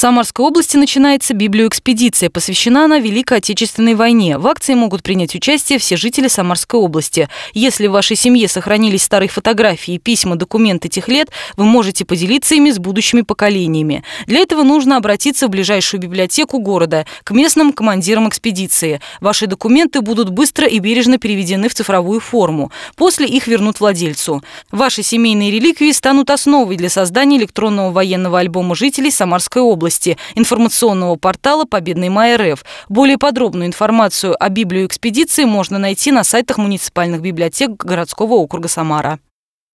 Самарской области начинается библиоэкспедиция. Посвящена она Великой Отечественной войне. В акции могут принять участие все жители Самарской области. Если в вашей семье сохранились старые фотографии, письма, документы тех лет, вы можете поделиться ими с будущими поколениями. Для этого нужно обратиться в ближайшую библиотеку города, к местным командирам экспедиции. Ваши документы будут быстро и бережно переведены в цифровую форму. После их вернут владельцу. Ваши семейные реликвии станут основой для создания электронного военного альбома жителей Самарской области области, информационного портала «Победный май РФ». Более подробную информацию о экспедиции можно найти на сайтах муниципальных библиотек городского округа Самара.